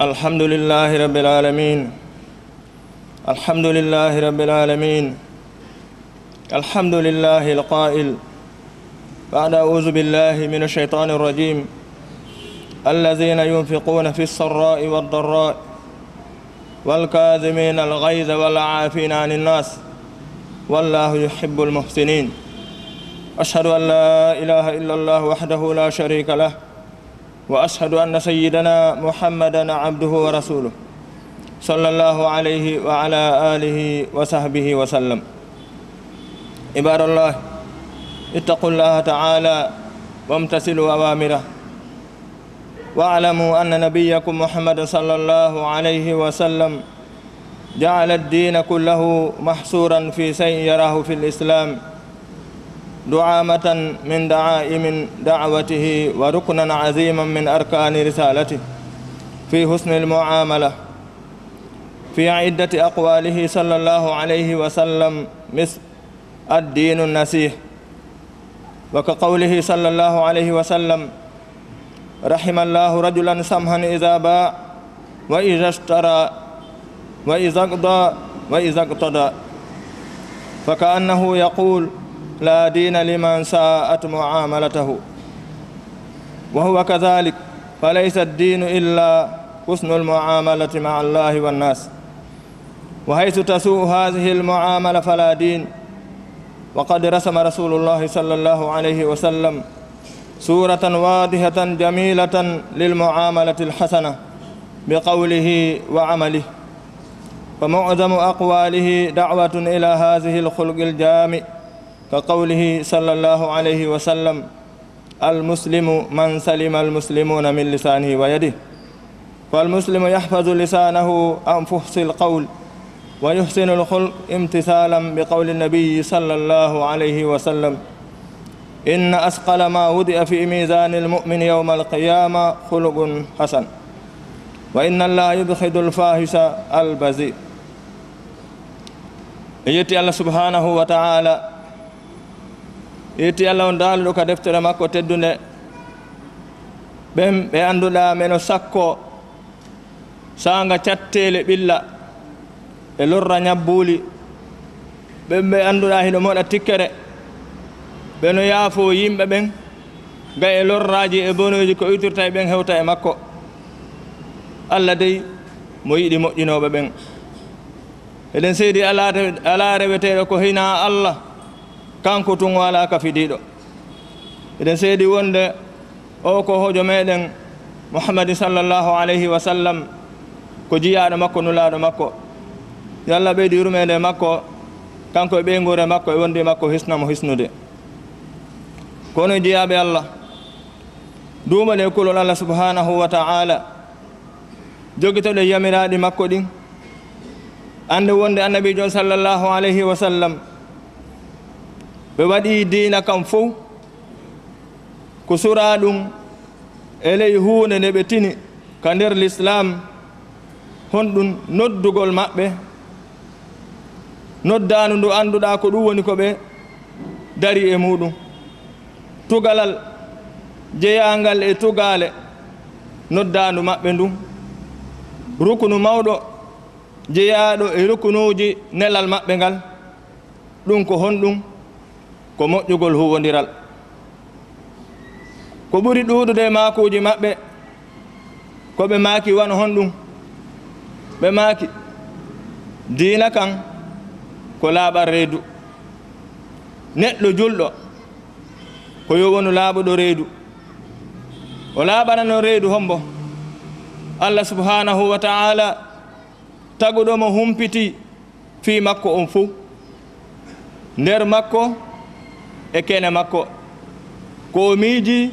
الحمد لله رب العالمين الحمد لله رب العالمين الحمد لله القائل بعد أعوذ بالله من الشيطان الرجيم الذين ينفقون في السراء والضراء والكاذمين الغيظ والعافين عن الناس والله يحب المحسنين أشهد أن لا إله إلا الله وحده لا شريك له وأشهد أن سيدنا محمدا عبده ورسوله صلى الله عليه وعلى آله وصحبه وسلم عباد الله اتقوا الله تعالى وامتثلوا أوامره واعلموا أن نبيكم محمد صلى الله عليه وسلم جعل الدين كله محصورا في شيء يراه في الإسلام دعامة من دعائم دعوته وركنا عظيما من أركان رسالته في حسن المعاملة في عدة أقواله صلى الله عليه وسلم مثل الدين النسيح وكقوله صلى الله عليه وسلم رحم الله رجلا سمحا إذا باع وإذا اشترى وإذا اقضى وإذا اقتضى فكأنه يقول لا دين لمن ساءت معاملته وهو كذلك فليس الدين إلا حسن المعاملة مع الله والناس وحيث تسوء هذه المعاملة فلا دين وقد رسم رسول الله صلى الله عليه وسلم سورة واضحة جميلة للمعاملة الحسنة بقوله وعمله فمعظم أقواله دعوة إلى هذه الخلق الجامئ كقوله صلى الله عليه وسلم المسلم من سلم المسلمون من لسانه ويده فالمسلم يحفظ لسانه عن فحص القول ويحسن الخلق امتثالا بقول النبي صلى الله عليه وسلم إن أثقل ما وضع في ميزان المؤمن يوم القيامة خلق حسن وإن الله يبخد الفاحش البذيء يأتي الله سبحانه وتعالى irti allah o ndaali ɗo ka deftere makko teddunde ɓen ɓe annduɗa meno sakko saanga cattele ɓilla e lorra ñabbuuli ɓen ɓe annduɗa hiɗo moɗa tikkere ɓeno yaafo yimɓe ɓen gay e lorraji e bonoji ko itirta e ɓen hewta e makko allah dey mo yiɗi moƴƴinoɓe ɓen eɗen seedi alaareweteɗo ko hina allah kanko tun wala ka fidiɗo eɗen seedi wonde o ko hojo meɗen mouhamadi sallllahu alayhi wa sallam ko jiyaɗo makko nulaɗo makko yo allah ɓeydi yurmede makko kanko e ɓeygure makko e wondi makko hisnamo hisnude kono jiyaɓe allah duumaɗe kulol allah subhanahu wa taala jogitoɗe yamiraɗi makko ɗin ande wonde annabijo sallllahu alayhi wa sallam ɓe waɗi dina kam fo ko sura ɗum e ley hunde nde ɓe tini ka nder l'islam honɗum noddugol maɓɓe noddanu ndu annduɗa ko ɗum woni ko ɓe dari e muɗum tugalal jeyangal e tugale noddandu maɓɓe ndu rukunu mawɗo jeyaɗo e rukunuji nelal maɓɓe ngal ɗum ko honɗum ko moƴƴugol huwodiral ko ɓuri ɗuuɗude e maakuuji maɓɓe ko ɓe maaki wan hon ɗum ɓe maaki diina kan ko laaɓal reedu neɗɗo julɗo ko yowonu laaɓuɗo reedu o laaɓanano reedu hombo allah subhanahu wa taala taguɗomo humpiti fii makko on fo nder makko e keene makko ko o miiji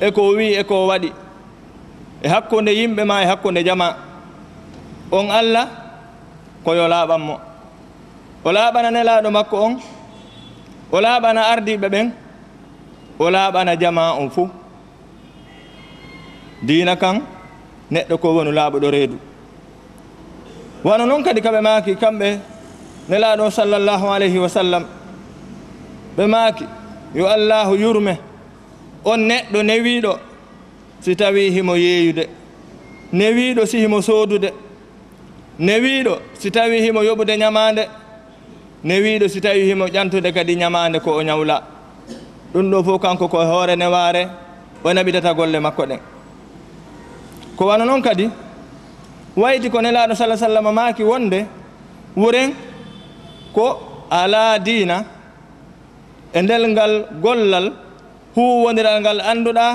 e ko wi e ko waɗi e hakkunde yimɓe ma e hakkunde jama on allah koyo laaɓanmo o laaɓana nelaaɗo makko on o laaɓana ardiɓe ɓen o laaɓana jama on fuu diina kan neɗɗo ko wonu laaɓuɗo reedu wano noon kadi kaɓe maaki kamɓe nelaaɗo sallllahu alayhi wa sallam ɓe maaki yo allahu yurme on neɗɗo newiiɗo si tawi himo yeeyude newiiɗo si himo soodude newiiɗo si tawi himo yoɓude ñamaande newiiɗo si tawi himo ƴantude kadi ñamaande ko o ñawla ɗum ɗo fof kanko ko hoore neware o naɓitata golle makko ɗen ko wana noon kadi wayti ko nelaaɗo sallah sallam maaki wonde wuren ko ala dina e ndel ngal gollal huwwondiral ngal annduɗa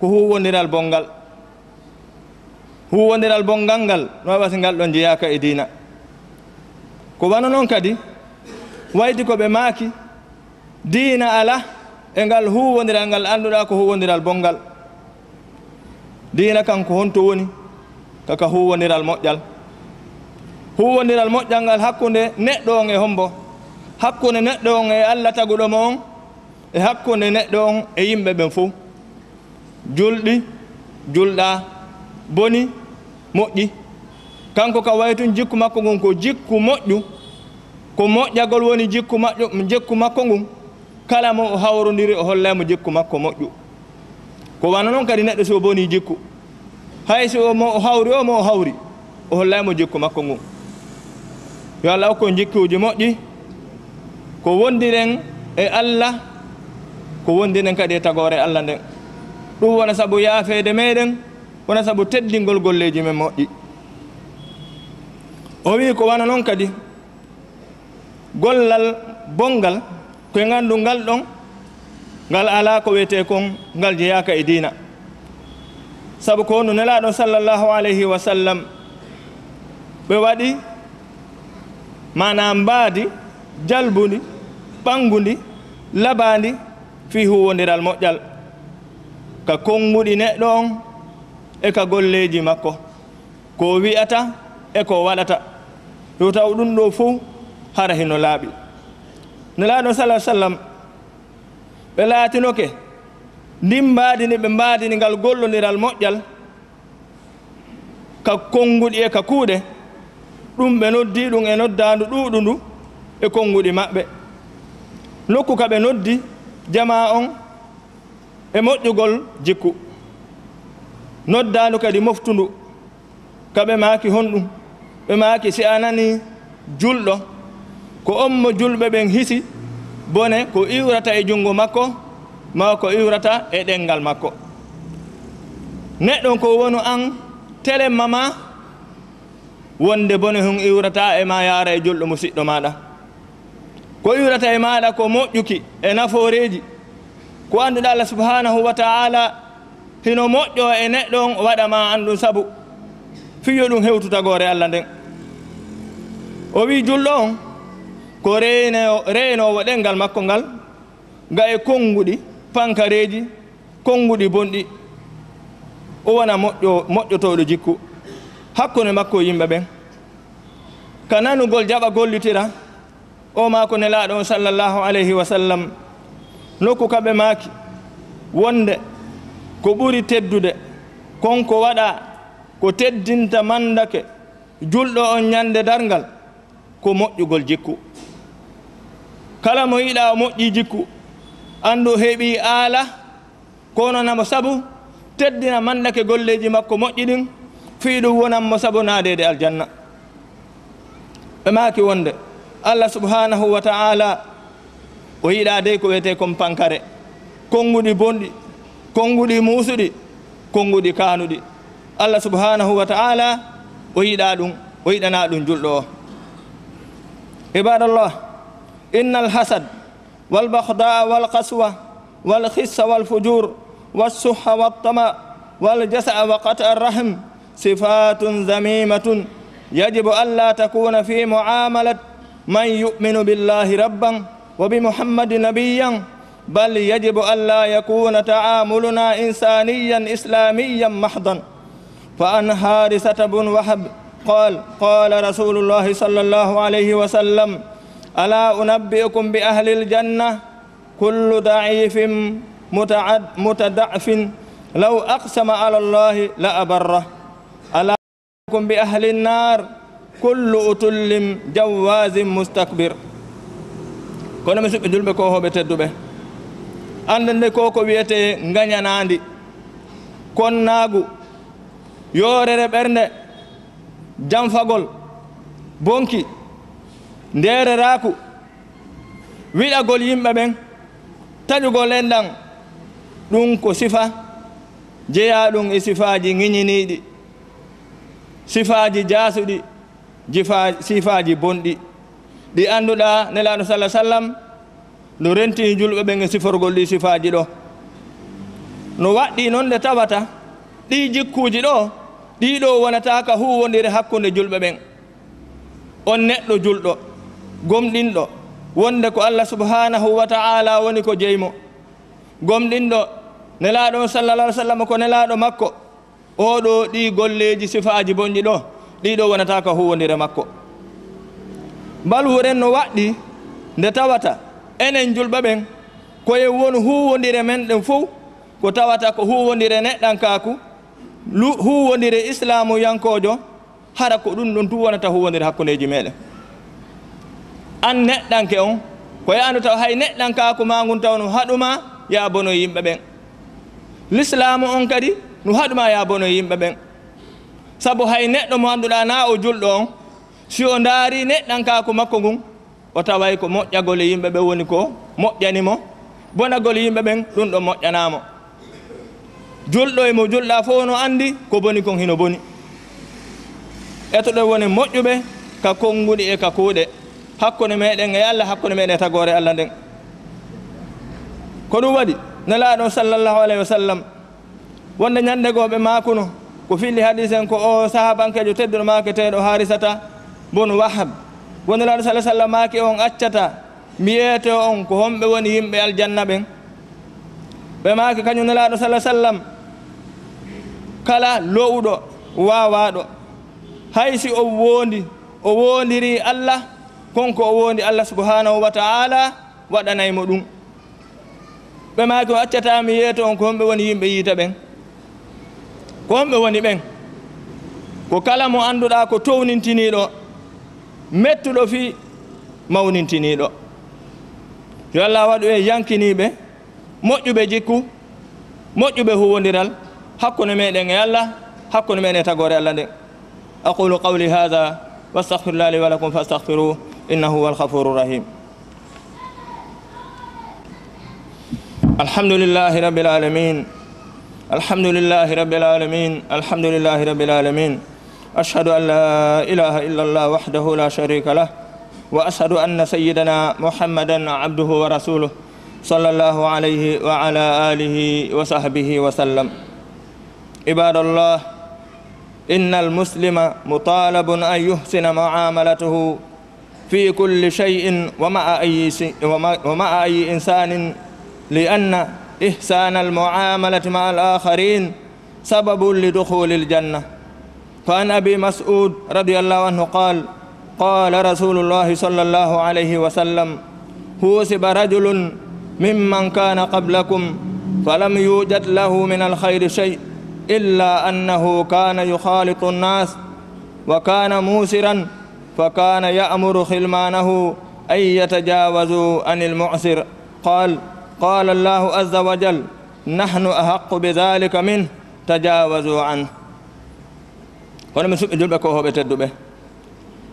ko huwwondiral bonngal huwwondiral bonngal ngal nowaɓasi ngal ɗo jeyaka e dina ko wano noon kadi waydi ko ɓe maaki diina ala e ngal huwwondiral ngal annduɗa ko huwwondiral bonngal diina kan ko honto woni kaka huwwondiral moƴƴal huwwondiral moƴƴal ngal hakkunde neɗɗo on e hombo hakkunde neɗɗo on e allah taguɗo mo on e hakkunde neɗɗo on e yimɓe ɓen fof julɗi julɗa boni moƴƴi kanko ka way tun jikku makko ngun ko jikku moƴƴu ko moƴƴagol woni jikku maƴƴu jikku makko ngun kala mo o hawrodiri o hollaymo jikku makko moƴƴu ko wana noon kadi neɗɗo so boni jikku hay so mo o hawri o mo o hawri o hollaymo jikku makko ngun yo allah okkon jikkuji moƴƴi ko wondiren e allah ko wondiren kadi e tagore allah nden ɗum wona saabu yaafede meɗen wona saabu teddingol golleji men moƴƴi o wi ko wana noon kadi gollal bongal koye gandu ngal ɗon ngal ala ko wiyete kon ngal jeyaka e dina saabu ko wonno nelaɗo sallllahu alayhi wa sallam ɓe waɗi mana mbaadi jalbudi ɓangudi labandi fi huwodiral moƴƴal ka konguɗi neɗɗo on e ka golleji makko ko wi'ata e ko waɗata yo taw ɗum ɗo fo hara hino laaɓi nelaɗo salah sallam ɓe laatinoke ndin mbaadi ni ɓe mbaadini ngal gollodiral moƴƴal ka konguɗi e ka kuuɗe ɗum ɓe noddi ɗum e noddandu ɗuuɗu ndu e konguɗi maɓɓe nokku ka ɓe noddi jama on e moƴƴugol jikku noddanu kadi moftundu ka ɓe maaki honɗum ɓe maaki si a nani julɗo ko on mo julɓe ɓen hisi bone ko iwrata e junngo makko ma ko iwrata e ɗenngal makko neɗɗon ko wonu an telemma ma wonde bone hon iwrata e ma yaara e julɗo mo siɗɗo maɗa ko yurata e maɗa ko moƴƴuki e naforeji ko annduɗa allah subahanahu wa taala hino moƴƴo e neɗɗon waɗa ma an ɗum saabu fiyo ɗum hewtutagore allah nden o wi julɗo on ko reyno reynowo ɗenngal makko ngal ga e konnguɗi pankareji konnguɗi bonɗi o wona moƴƴo moƴƴotoɗo jikku hakkunde makko yimɓe ɓen ka nanugol jaɓa gollitira o ma ko nelaɗo o sallllahu alayhi wa sallam nokku kaɓe maaki wonde ko ɓuri teddude konko waɗa ko teddinta mandake julɗo on ñande dargal ko moƴƴugol jikku kala mo yiɗa o moƴƴi jikku andu heeɓi aala kononamo sabu teddina mandake golleji makko moƴƴi ɗin fiɗum wonanmo sabu nadede aljanna ɓe maaki wonde allah subhanahu wa taala o yida de ko wete comme pankare kongudi bondi kongudi musudi kongudi kanudi allah subhanahu wa taala o yida ɗum o yiɗana ɗum julɗo o ibadallah inna wal fujur was suha wat tama wal jasa wa qata rahim sifatun zamimatun yajibu an la takuna fi muamalat من يؤمن بالله ربا وبمحمد نبيا بل يجب ألا يكون تعاملنا إنسانيا إسلاميا محضا فأن هارسة بن وهب قال قال رسول الله صلى الله عليه وسلم ألا أنبئكم بأهل الجنة كل ضعيف متعد متدعف لو أقسم على الله لأبره ألا أنبئكم بأهل النار kullu utullin jawwasin mustakbir kono mi suɓɓi dulɓe ko hoɓe tedduɓe annde nde ko ko wiyete gañanandi konnagu yorere ɓernde jamfagol bonki ndereraku wiɗagol yimɓe ɓen taƴugol en ɗan ɗum ko sifa jeeya ɗum e sifaji ŋiñiniɗi sifaji jaasuɗi jifa sifaji bonɗi ɗi annduɗa nelaɗo salah sallam no renti julɓe ɓen e siforgol ɗi sifaji ɗo no waɗɗi noon nde tawata ɗi jikkuji ɗo ɗiɗo wonata ka huwodiri hakkude julɓe ɓen on neɗɗo julɗo gomɗinɗo wonde ko allah subhanahu wa taala woni ko jeymo gomɗinɗo nelaɗo on sallallah alah sallam ko nelaɗo makko oɗo ɗi golleji sifaji bonɗi ɗo ɗiɗo wonata ko huwodire makko mbal wuren no waɗɗi nde tawata enen julɓe ɓen koye won huwodire men ɗen fo ko tawata ko huwodire neɗɗan kaku huwodire islamu yankojo hara ko ɗum ɗon tu wonata huwodire hakkundeji meɗen an neɗɗanke on koye andu taw hay neɗɗan kaku ma gun taw no haɗuma ya bono yimɓe ɓen l'islamu on kadi no haɗuma ya bono yimɓe ɓen sabu hay neɗɗo mo annduɗa na o julɗo on si o daari neɗɗan kako makko ngun o taway ko moƴƴagole yimɓe ɓe woni ko moƴƴanimo bonagole yimɓe ɓen ɗum ɗo moƴƴanamo julɗo emo julɗa fo no andi ko boni kon hino boni eto ɗo woni moƴƴuɓe ka konnguɗi e ka kuuɗe hakkude meɗen e allah hakkude meɗen e tagore e allah nden ko ɗum waɗi nelaɗo sallllahu alayhi wa sallam wonde ñandegoɓe makuno ko filli hadise en ko o oh, sahabankejo teddono maketeɗo harisata bon wahab wonirado sah sallam maki on accata mbiyeete on ko homɓe woni yimɓe aljanna ɓen ɓe maki kañum niraɗo sah sallam kala lowɗo wawaɗo haysi o wondi o wondiri allah konko o wondi allah subahanahu wa taala waɗanaymo ɗum ɓe maki o accata mbiyeete on ko homɓe woni yimɓe yiita ɓen kombe woni ben ko kala mo anduda ko townintiniɗo mettuɗo fi mawnintiniɗo yo allah waɗu e yankiniɓe moƴƴuɓe jikku moƴƴuɓe huwodiral hakkunde meɗen e allah hakkunde meɗen e tagore yalla de aqulu qawli hada واستغفر الله لي ولكم فاستغفروه انه هو الغفور الرحيم الحمد لله رب العالمين الحمد لله رب العالمين الحمد لله رب العالمين أشهد أن لا إله إلا الله وحده لا شريك له وأشهد أن سيدنا محمدا عبده ورسوله صلى الله عليه وعلى آله وصحبه وسلم عباد الله إن المسلم مطالب أن يحسن معاملته في كل شيء ومع أي, ومع أي إنسان لأن إحسان المعاملة مع الآخرين سبب لدخول الجنة فعن أبي مسعود رضي الله عنه قال قال رسول الله صلى الله عليه وسلم حوسب رجل ممن كان قبلكم فلم يوجد له من الخير شيء إلا أنه كان يخالط الناس وكان موسرا فكان يأمر خلمانه أن يتجاوزوا عن المعسر قال qala allahu aza wa jal nahnu ahaqu bidalika min tajawazu an hono mi suɓɓidurɓe ko hoɓe tedduɓe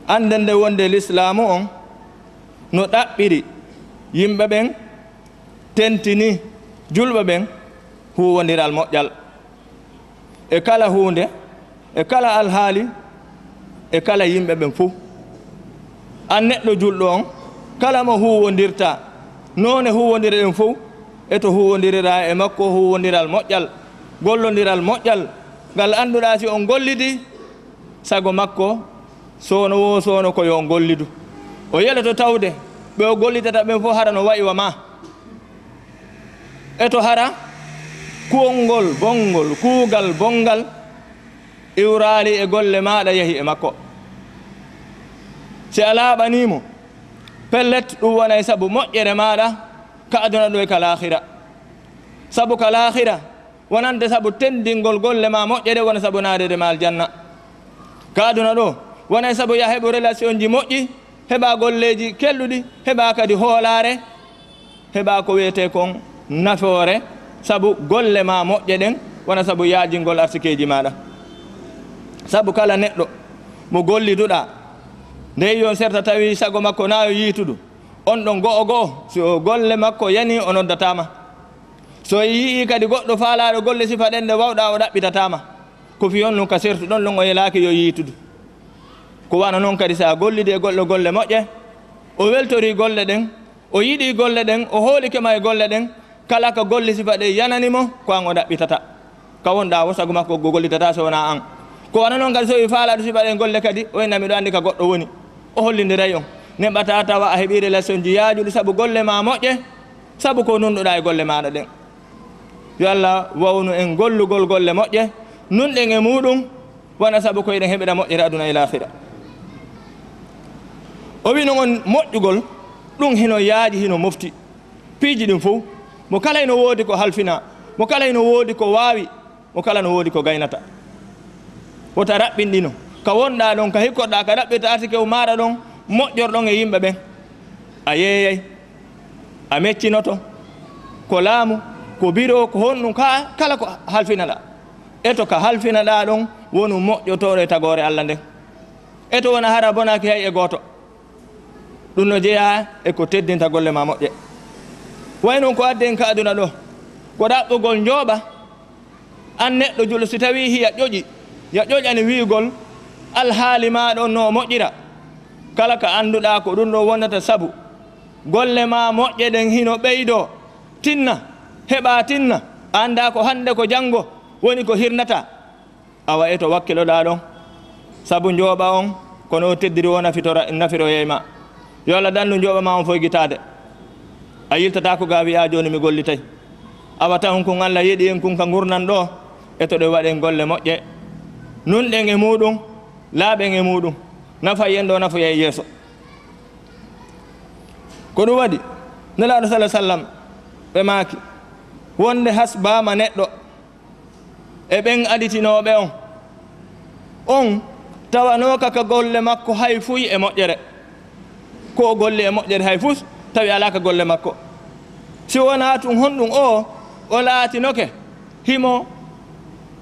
anden nde wonde l'islamu on no ɗaɓɓiri yimɓe ɓen tentini julɓe ɓen huwodiral moƴƴal e kala hunde e kala alhaali e kala yimɓe ɓen fo an neɗɗo julɗo on kala mo huwodirta noon e huwodiri ɗen fof eto huwodirira e makko huwodiral moƴƴal gollodiral moƴƴal ngal annduɗa si on gollidi sago makko sowno wo sowno ko yo gollidu o yele to tawde ɓe o gollidata ɓen fof hara no wayiwa ma e to hara kuolngol bonngol kuugal bonngal iwrali e golle maɗa yehi e makko si a laaɓanimo pellet ɗum wonay sabu moƴƴere maɗa ka aduna ɗo e ka lahira sabu ka lahira wonande sabu tendingol golle ma moƴƴere wona sabu nadede ma aljanna ka aduna ɗo wonay sabu ya heɓu relation ji moƴƴi heɓa golleji kelluɗi heɓa kadi hoolare heɓa ko wiyete kon nafoore sabu golle ma moƴƴe ɗen wona sabu yajingol arsikeji maɗa sabu kala neɗɗo mo golliduɗa nde yo serta tawi sago makko na yiituɗum on ɗon goo goo so golle makko yani o noddatama so yii kadi goɗɗo faalaɗo golle sifa ɗen nde wawɗa o ɗaɓɓitatama ko fiyon ɗum ka sertu ɗon ɗum o yalaki yo yiitudu ko wano noon kadi sa gollidi e golle golle moƴƴe o weltori golle ɗen o yiɗi golle ɗen o hoolikema e golle ɗen kala ka golle sifa ɗe yananimo ko an o ɗaɓɓitata ka wonɗa wosago makko go gollitata so wona an ko wano noon kadi so wi faalaɗo sifa ɗen golle kadi o yinnami ɗo andi ka goɗɗo woni o hollidiray on neɓata tawa a heeɓi relation ji yajuɗi saabu golle ma moƴƴe saabu ko nunɗuɗa e golle maɗa ɗen yo allah wawnu en gollugol golle moƴƴe nunɗen e muɗum wona saabu koyeɗen heɓira moƴƴere aduna e lahira o wi noon on moƴƴugol ɗum heno yaaji hino mofti piiji ɗin fof mo kala no woodi ko halfina mo kala no woodi ko waawi mo kala no woodi ko gaynata wota raɓɓinɗino ka wonɗa ɗon ka hikkotɗa ka ɗaɓɓirta arsike o maɗa ɗon moƴƴorɗon e yimɓe ɓen a yeeyay a meccinoto ko laamu ko biro ko honɗum ka kala ko halfinaɗa eto ka halfinaɗa ɗon wonu moƴƴotoɗo e tagore allah nden eto wona hara bonaki hay e goto ɗum no jeeya eko teddinta golle ma moƴƴe waynon ko addi en ka aduna ɗo ko ɗaɓɓugol jooɓa an neɗɗo julo si tawi hiya ƴoƴi ya ƴoƴani wiigol alhaali maɗo no moƴƴira kala ko annduɗa ko ɗum ɗo wonata saabu golle ma moƴƴe ɗen hino ɓeydo tinna heɓa tinna annda ko hande ko janngo woni ko hirnata a wa'e to wakkiloɗa ɗon saabu njooɓa on kono teddiri wo nafitora nafiroyey ma yo allah dandu njooɓama on fo guitade a yiltata ko gawiya joni mi gollitay awa tan hon kon allah yiiɗi en kon ka gurnan ɗo e to ɗo waɗen golle moƴƴe nun ɗen e muɗum laaɓen e muɗum nafa yen ɗo nafa yey yeeso ko ɗum waɗi nelaaɗo sala sallam ɓe maaki wonde hasbaama neɗɗo e ɓen aditinooɓe on on tawanooka ka golle makko hay fuy e moƴƴere ko golli e moƴƴere hay fuf tawi alaa ka golle makko si wonaa tun honɗum o o laatinoke himo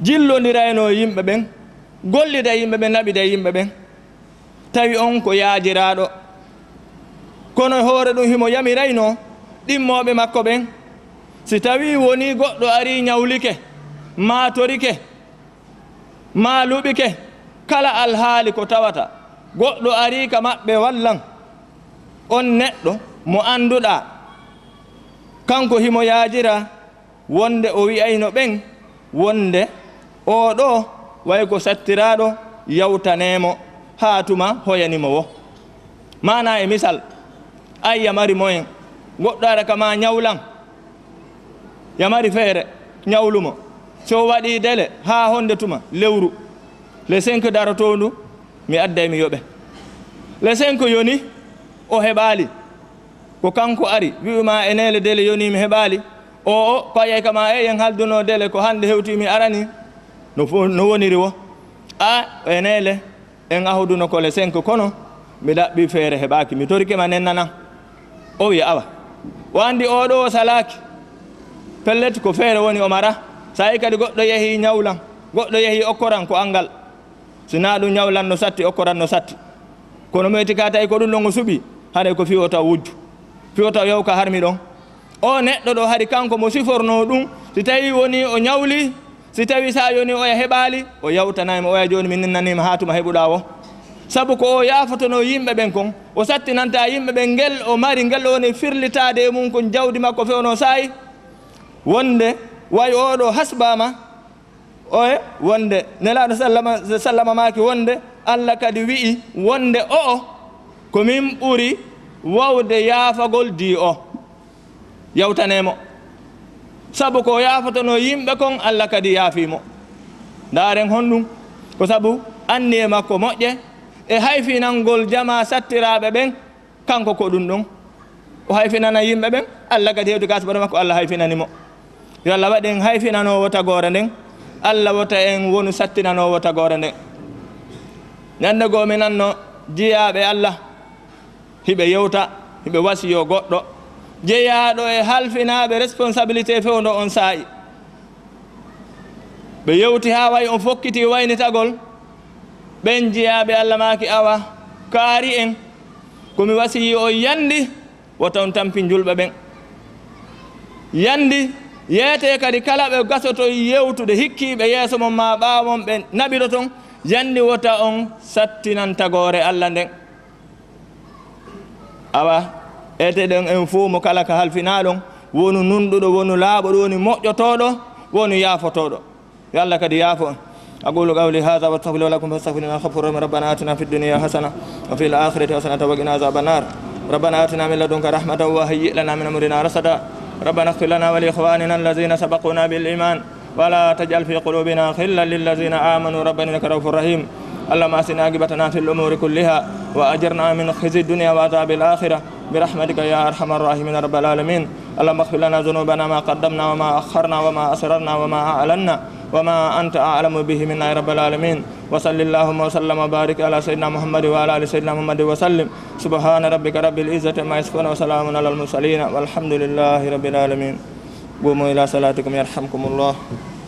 jillondirayno yimɓe ɓen gollida yimɓe ɓe naɓida yimɓe ɓen tawi on ko yaajiraaɗo kono hoore ɗum himo yamirayno ɗimmoɓe makko ɓen si tawi woni goɗɗo ari ñawlike maatorike maaluɓike kala alhaali ko tawata goɗɗo ari ka maɓɓe wallan on neɗɗo mo annduɗa kanko himo yaajira wonde o wi'ayno ɓen wonde oɗo way ko sattiraɗo yawtanemo ha tuma hoyanimo wo mana e misal ay yamari moyen goɗɗo ara kama ñawlan yamari feere ñawlumo so waɗi dele ha honde tuma lewru le 5 daroto ndu mi adda mi yoɓe le 5 yoni o heɓali ko kanko ari wiwma enele dele yoni mi heɓali o o ko ayey kama eyen halduno dele ko hande hewtimi arani no woniri wo a enele en no kole senko kono mi ɗaɓɓi feere heɓaki mi torikema nennana o wi awa wandi oɗo o salaki pellet ko feere woni o mara sa yi kadi goɗɗo yehi ñawlan goɗɗo yehi okkoran ko angal sina ɗum ñawlan no satti okkoran no satti kono meti ka tawi ko ɗum longo o suɓi haɗay ko fiwo taw wujju o taw yawka harmi ɗon o neɗɗo ɗo hari kanko mo siforno ɗum si tawi woni o ñawli si tawi sa joni oya heɓali o yawtanayma oya joni min nennanima ha tuma heɓuɗa o saabu ko o yafotono yimɓe ɓen kon o sattinanta yimɓe ɓen ngel o mari ngel woni firlitade e mum kon jawdi makko fewno sayi wonde way oɗo hasbama oe wonde nelaɗo sallama maki wonde allah kadi wi'i wonde o o komin ɓuuri wawde yaafagol di o yawtanemo saabu ko yaafatano yimɓe kon allah kadi yaafimo ndaren hon ɗum ko saabu anni e makko moƴƴe e hayfinangol jama sattiraɓe ɓen kanko ko ɗum ɗon o hayfinana yimɓe ɓen allah kadi hewdi gas baɗo makko allah hayfinanimo yo allah waɗi en hayfinanowo tagore nden allah wota en wonu sattinanowo tagore nden ñande goo minanno jiyaɓe allah hiɓe yewta hiɓe wasiyo goɗɗo jeeyaɗo e halfinaɓe responsabilité fewdo on saayi ɓe yewti ha way on fokkiti waynitagol ɓen jeeyaɓe allah maki awa kaari en komi wasiyi on yandi wotan tampi julɓe ɓen yandi yeete kadi kala ɓe gasoto yewtude hikkiɓe yeeso mon ma ɓawon ɓe naɓiɗo ton yandi wota on sattinantagore allah nden awa eteɗen en fu mo kala ka hal finalon wonu nundudo wonu labo woni moƴƴotoɗo woni yaafotoɗo yo allah kadi yafo أقول قولي هذا واستغفر لكم لنا خفر ربنا آتنا في الدنيا حسنة وفي الآخرة حسنة وقنا عذاب النار ربنا آتنا من لدنك رحمة وهيئ لنا من أمرنا رشدا ربنا اغفر لنا ولإخواننا الذين سبقونا بالإيمان ولا تجعل في قلوبنا خلا للذين آمنوا ربنا إنك رؤوف رحيم اللهم أحسن عاقبتنا في الأمور كلها وأجرنا من خزي الدنيا وعذاب الآخرة برحمتك يا أرحم الراحمين رب العالمين اللهم اغفر لنا ذنوبنا ما قدمنا وما أخرنا وما أسررنا وما أعلنا وما أنت أعلم به منا يا رب العالمين وصل اللهم وسلم وبارك على سيدنا محمد وعلى آل سيدنا محمد وسلم سبحان ربك رب العزة ما يصفون وسلام على المرسلين والحمد لله رب العالمين قوموا إلى صلاتكم يرحمكم الله